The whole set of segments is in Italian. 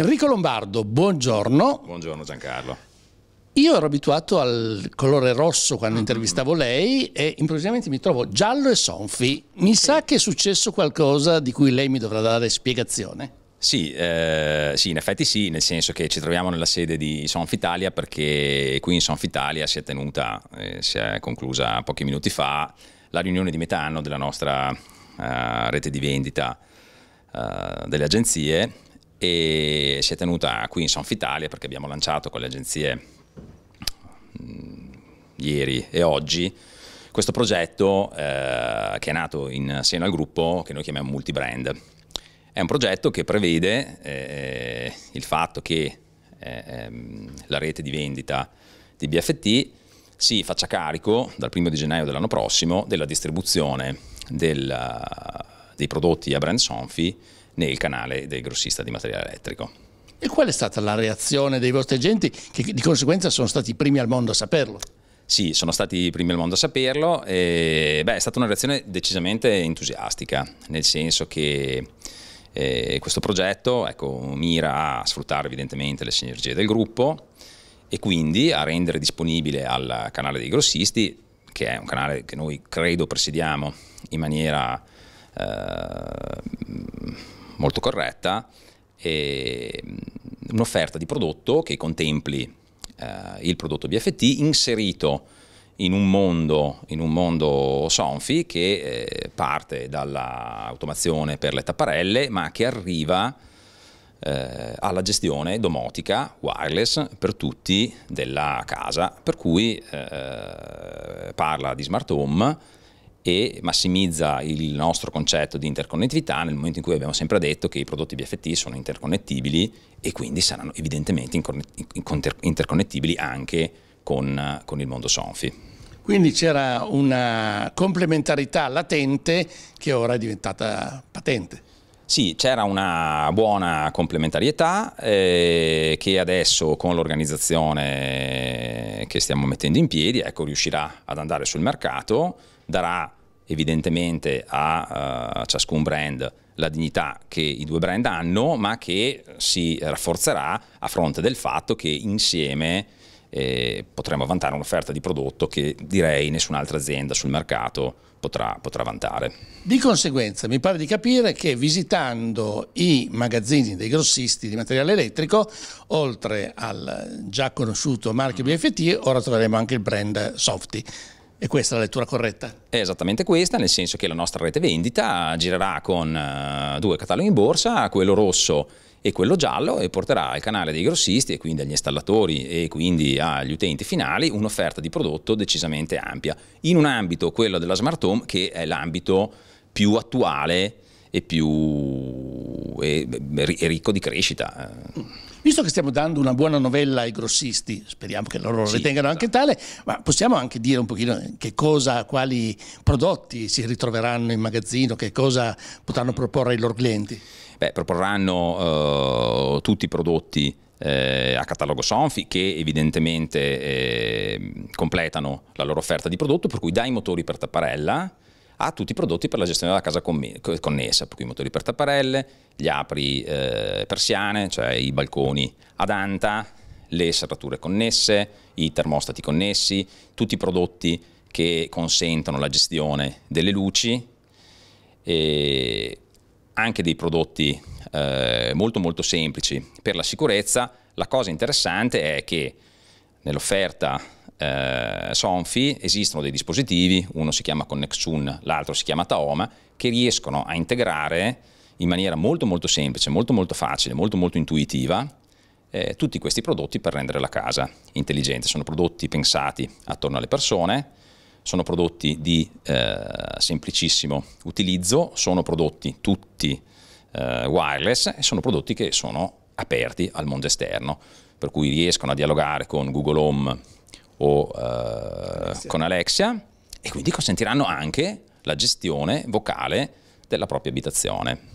Enrico Lombardo, buongiorno. Buongiorno Giancarlo. Io ero abituato al colore rosso quando mm-hmm. intervistavo lei e improvvisamente mi trovo giallo e sonfi. Mi sa che è successo qualcosa di cui lei mi dovrà dare spiegazione? Sì, eh, sì, in effetti sì, nel senso che ci troviamo nella sede di Sonfitalia perché qui in Sonfitalia si è tenuta, eh, si è conclusa pochi minuti fa, la riunione di metà anno della nostra eh, rete di vendita eh, delle agenzie e si è tenuta qui in Sonfitalia perché abbiamo lanciato con le agenzie mh, mm, ieri e oggi questo progetto eh, che è nato in seno al gruppo che noi chiamiamo Multibrand. È un progetto che prevede eh, il fatto che eh, la rete di vendita di BFT si faccia carico dal 1 di gennaio dell'anno prossimo della distribuzione del dei prodotti a brand Sonfi nel canale del grossista di materiale elettrico. E qual è stata la reazione dei vostri agenti che di conseguenza sono stati i primi al mondo a saperlo? Sì, sono stati i primi al mondo a saperlo e beh, è stata una reazione decisamente entusiastica, nel senso che eh, questo progetto ecco, mira a sfruttare evidentemente le sinergie del gruppo e quindi a rendere disponibile al canale dei grossisti, che è un canale che noi credo presidiamo in maniera eh, molto corretta, mm, un'offerta di prodotto che contempli eh, il prodotto BFT inserito in un mondo, in un mondo Sonfi che eh, parte dall'automazione per le tapparelle ma che arriva eh, alla gestione domotica wireless per tutti della casa, per cui eh, parla di smart home e massimizza il nostro concetto di interconnettività nel momento in cui abbiamo sempre detto che i prodotti BFT sono interconnettibili e quindi saranno evidentemente interconnettibili anche con, con il mondo Sonfi. Quindi c'era una complementarità latente che ora è diventata patente. Sì, c'era una buona complementarietà eh, che adesso con l'organizzazione che stiamo mettendo in piedi ecco, riuscirà ad andare sul mercato, darà evidentemente a, uh, ciascun brand la dignità che i due brand hanno, ma che si rafforzerà a fronte del fatto che insieme eh, potremo vantare un'offerta di prodotto che direi nessun'altra azienda sul mercato potrà, potrà vantare. Di conseguenza mi pare di capire che visitando i magazzini dei grossisti di materiale elettrico, oltre al già conosciuto marchio mm. BFT, ora troveremo anche il brand Softy. E questa è la lettura corretta? È esattamente questa, nel senso che la nostra rete vendita girerà con eh, due cataloghi in borsa, quello rosso e quello giallo e porterà al canale dei grossisti e quindi agli installatori e quindi agli utenti finali un'offerta di prodotto decisamente ampia in un ambito, quello della smart home, che è l'ambito più attuale e più e, e ricco di crescita. Visto che stiamo dando una buona novella ai grossisti, speriamo che loro sì, ritengano anche esatto. tale, ma possiamo anche dire un pochino che cosa, quali prodotti si ritroveranno in magazzino, che cosa potranno proporre ai loro clienti? Beh, proporranno uh, tutti i prodotti eh, a catalogo Sonfi che evidentemente eh, completano la loro offerta di prodotto, per cui dai motori per tapparella a tutti i prodotti per la gestione della casa connessa, per cui motori per tapparelle, gli apri eh, persiane, cioè i balconi ad anta, le serrature connesse, i termostati connessi, tutti i prodotti che consentono la gestione delle luci e anche dei prodotti eh, molto molto semplici per la sicurezza. La cosa interessante è che nell'offerta eh, Sonfi esistono dei dispositivi, uno si chiama Connexun, l'altro si chiama Taoma, che riescono a integrare in maniera molto molto semplice, molto molto facile, molto molto intuitiva eh, tutti questi prodotti per rendere la casa intelligente. Sono prodotti pensati attorno alle persone, sono prodotti di eh, semplicissimo utilizzo, sono prodotti tutti eh, wireless e sono prodotti che sono aperti al mondo esterno, per cui riescono a dialogare con Google Home o eh, Alexia. con Alexia e quindi consentiranno anche la gestione vocale della propria abitazione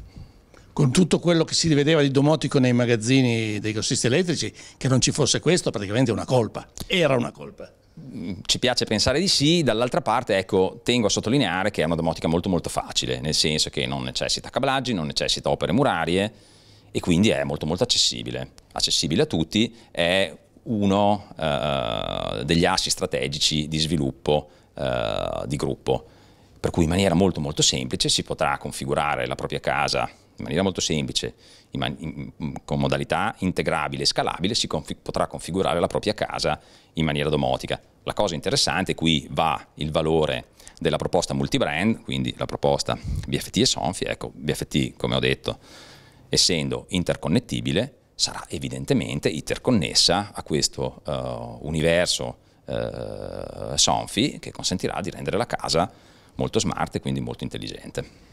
con tutto quello che si rivedeva di domotico nei magazzini dei grossisti elettrici, che non ci fosse questo praticamente è una colpa, era una colpa. Mm, ci piace pensare di sì, dall'altra parte ecco, tengo a sottolineare che è una domotica molto molto facile, nel senso che non necessita cablaggi, non necessita opere murarie e quindi è molto molto accessibile, accessibile a tutti, è uno eh, degli assi strategici di sviluppo eh, di gruppo. Per cui in maniera molto molto semplice si potrà configurare la propria casa in maniera molto semplice, in man in, con modalità integrabile e scalabile, si confi potrà configurare la propria casa in maniera domotica. La cosa interessante, qui va il valore della proposta multibrand, quindi la proposta BFT e Sonfi, ecco, BFT come ho detto, essendo interconnettibile, sarà evidentemente interconnessa a questo uh, universo uh, eh, Sonfi che consentirà di rendere la casa molto smart e quindi molto intelligente.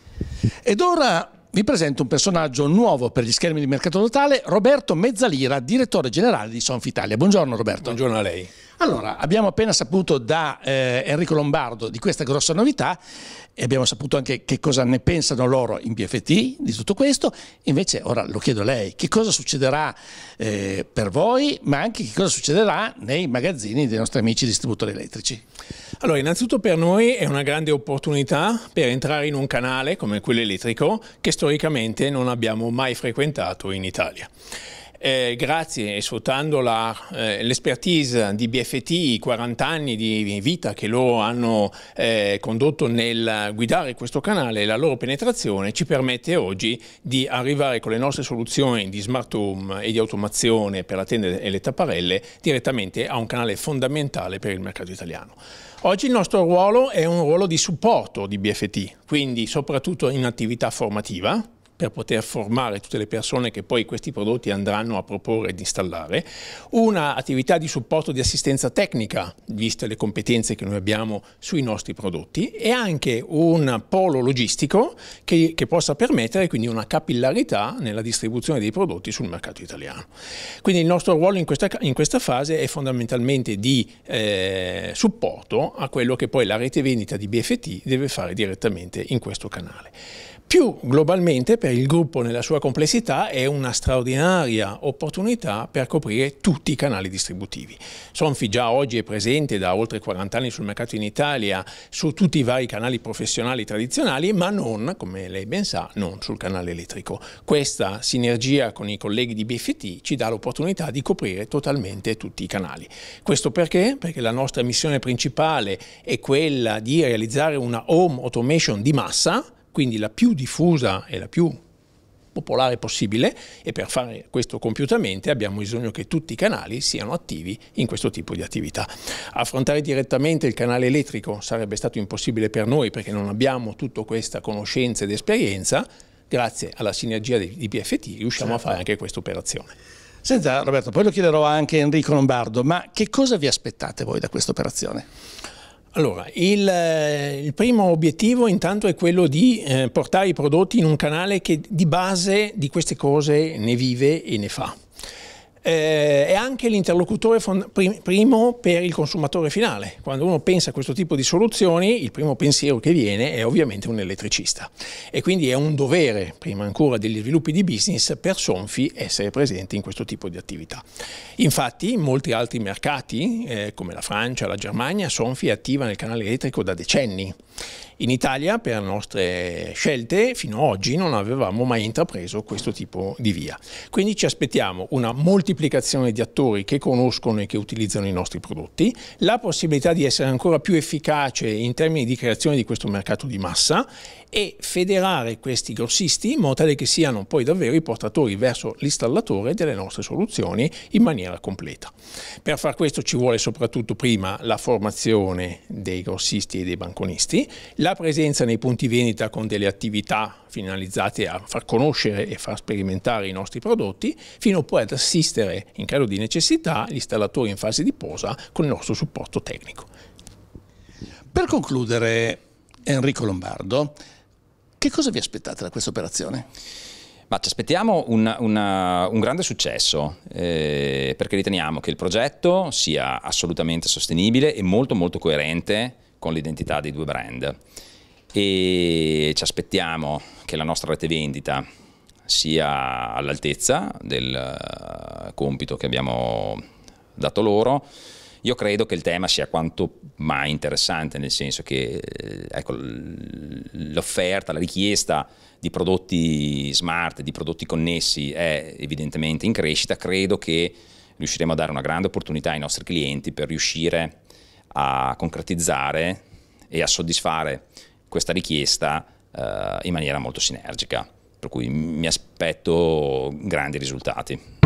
Ed ora vi presento un personaggio nuovo per gli schermi di mercato totale, Roberto Mezzalira, direttore generale di Sonfitalia. Buongiorno Roberto. Buongiorno a lei. Allora, abbiamo appena saputo da eh, Enrico Lombardo di questa grossa novità e abbiamo saputo anche che cosa ne pensano loro in BFT di tutto questo. Invece, ora lo chiedo a lei, che cosa succederà eh, per voi, ma anche che cosa succederà nei magazzini dei nostri amici distributori elettrici? Allora, innanzitutto per noi è una grande opportunità per entrare in un canale come quello elettrico che storicamente non abbiamo mai frequentato in Italia. Eh, grazie e sfruttando l'expertise eh, di BFT, i 40 anni di vita che loro hanno eh, condotto nel guidare questo canale, la loro penetrazione ci permette oggi di arrivare con le nostre soluzioni di smart home e di automazione per la tenda e le tapparelle direttamente a un canale fondamentale per il mercato italiano. Oggi il nostro ruolo è un ruolo di supporto di BFT, quindi soprattutto in attività formativa, per poter formare tutte le persone che poi questi prodotti andranno a proporre ed installare, una attività di supporto di assistenza tecnica, viste le competenze che noi abbiamo sui nostri prodotti, e anche un polo logistico che, che possa permettere quindi una capillarità nella distribuzione dei prodotti sul mercato italiano. Quindi il nostro ruolo in questa, in questa fase è fondamentalmente di eh, supporto a quello che poi la rete vendita di BFT deve fare direttamente in questo canale più globalmente per il gruppo nella sua complessità è una straordinaria opportunità per coprire tutti i canali distributivi. Sonfi già oggi è presente da oltre 40 anni sul mercato in Italia su tutti i vari canali professionali tradizionali, ma non, come lei ben sa, non sul canale elettrico. Questa sinergia con i colleghi di BFT ci dà l'opportunità di coprire totalmente tutti i canali. Questo perché? Perché la nostra missione principale è quella di realizzare una home automation di massa quindi la più diffusa e la più popolare possibile e per fare questo compiutamente abbiamo bisogno che tutti i canali siano attivi in questo tipo di attività. Affrontare direttamente il canale elettrico sarebbe stato impossibile per noi perché non abbiamo tutta questa conoscenza ed esperienza, grazie alla sinergia di BFT riusciamo certo. a fare certo. anche questa operazione. Senta Roberto, poi lo chiederò anche a Enrico Lombardo, ma che cosa vi aspettate voi da questa operazione? Allora, il, eh, il, primo obiettivo intanto è quello di eh, portare i prodotti in un canale che di base di queste cose ne vive e ne fa eh, è anche l'interlocutore primo per il consumatore finale. Quando uno pensa a questo tipo di soluzioni, il primo pensiero che viene è ovviamente un elettricista e quindi è un dovere, prima ancora degli sviluppi di business, per Sonfi essere presente in questo tipo di attività. Infatti in molti altri mercati, eh, come la Francia, la Germania, Sonfi è attiva nel canale elettrico da decenni. In Italia, per nostre scelte, fino ad oggi non avevamo mai intrapreso questo tipo di via. Quindi ci aspettiamo una moltiplicazione moltiplicazione di attori che conoscono e che utilizzano i nostri prodotti, la possibilità di essere ancora più efficace in termini di creazione di questo mercato di massa e federare questi grossisti in modo tale che siano poi davvero i portatori verso l'installatore delle nostre soluzioni in maniera completa. Per far questo ci vuole soprattutto prima la formazione dei grossisti e dei banconisti, la presenza nei punti vendita con delle attività finalizzate a far conoscere e far sperimentare i nostri prodotti, fino poi ad assistere in caso di necessità gli installatori in fase di posa con il nostro supporto tecnico. Per concludere, Enrico Lombardo, che cosa vi aspettate da questa operazione? Ma ci aspettiamo una, una, un grande successo eh, perché riteniamo che il progetto sia assolutamente sostenibile e molto molto coerente con l'identità dei due brand e ci aspettiamo che la nostra rete vendita sia all'altezza del eh, compito che abbiamo dato loro io credo che il tema sia quanto mai interessante, nel senso che eh, ecco, l'offerta, la richiesta di prodotti smart, di prodotti connessi è evidentemente in crescita, credo che riusciremo a dare una grande opportunità ai nostri clienti per riuscire a concretizzare e a soddisfare questa richiesta eh, in maniera molto sinergica, per cui mi aspetto grandi risultati.